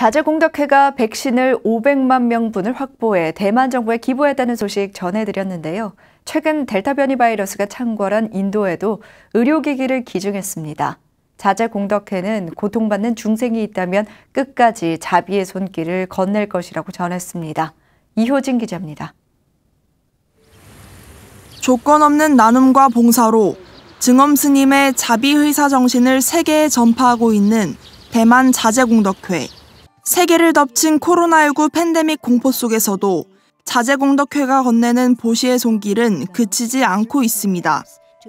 자재 공덕회가 백신을 500만 명분을 확보해 대만 정부에 기부했다는 소식 전해드렸는데요. 최근 델타 변이 바이러스가 창궐한 인도에도 의료기기를 기증했습니다. 자재 공덕회는 고통받는 중생이 있다면 끝까지 자비의 손길을 건넬 것이라고 전했습니다. 이효진 기자입니다. 조건 없는 나눔과 봉사로 증엄 스님의 자비의사 정신을 세계에 전파하고 있는 대만 자재공덕회. 세계를 덮친 코로나19 팬데믹 공포 속에서도 자재공덕회가 건네는 보시의 손길은 그치지 않고 있습니다.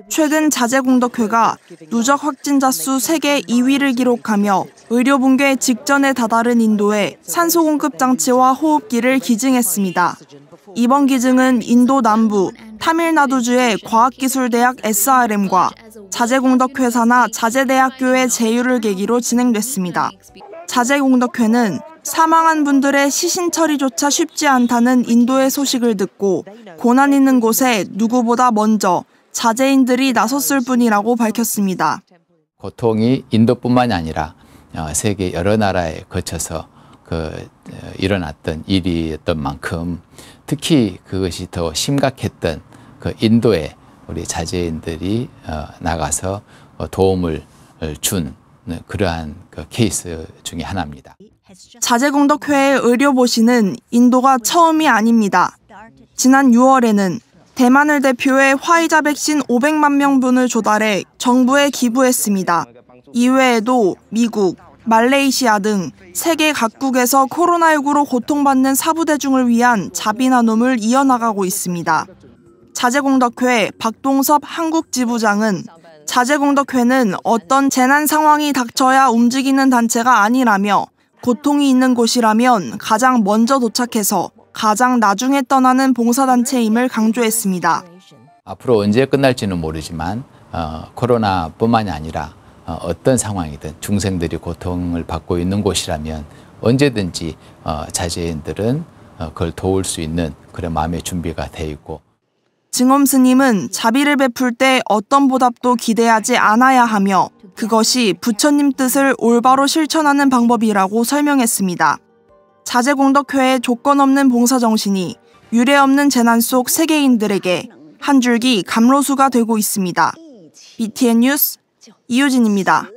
최근 자재공덕회가 누적 확진자 수 세계 2위를 기록하며 의료 붕괴 직전에 다다른 인도에 산소 공급 장치와 호흡기를 기증했습니다. 이번 기증은 인도 남부 타밀나두주의 과학기술대학 SRM과 자재공덕회사나 자재대학교의 제휴를 계기로 진행됐습니다. 자제공덕회는 사망한 분들의 시신 처리조차 쉽지 않다는 인도의 소식을 듣고 고난 있는 곳에 누구보다 먼저 자제인들이 나섰을 뿐이라고 밝혔습니다. 고통이 인도뿐만이 아니라 어, 세계 여러 나라에 거쳐서 그 어, 일어났던 일이었던 만큼 특히 그것이 더 심각했던 그 인도에 우리 자재인들이 어, 나가서 도움을 준 네, 그러한 그 케이스 중의 하나입니다. 자제공덕회의 의료보시는 인도가 처음이 아닙니다. 지난 6월에는 대만을 대표해 화이자 백신 500만 명분을 조달해 정부에 기부했습니다. 이외에도 미국, 말레이시아 등 세계 각국에서 코로나19로 고통받는 사부대중을 위한 자비 나눔을 이어나가고 있습니다. 자제공덕회 박동섭 한국지부장은 자제공덕회는 어떤 재난 상황이 닥쳐야 움직이는 단체가 아니라며 고통이 있는 곳이라면 가장 먼저 도착해서 가장 나중에 떠나는 봉사단체임을 강조했습니다. 앞으로 언제 끝날지는 모르지만 어, 코로나뿐만이 아니라 어, 어떤 상황이든 중생들이 고통을 받고 있는 곳이라면 언제든지 어, 자제인들은 어, 그걸 도울 수 있는 그런 마음의 준비가 돼 있고 증엄 스님은 자비를 베풀 때 어떤 보답도 기대하지 않아야 하며 그것이 부처님 뜻을 올바로 실천하는 방법이라고 설명했습니다. 자재공덕회의 조건 없는 봉사정신이 유례 없는 재난 속 세계인들에게 한 줄기 감로수가 되고 있습니다. BTN 뉴스 이효진입니다.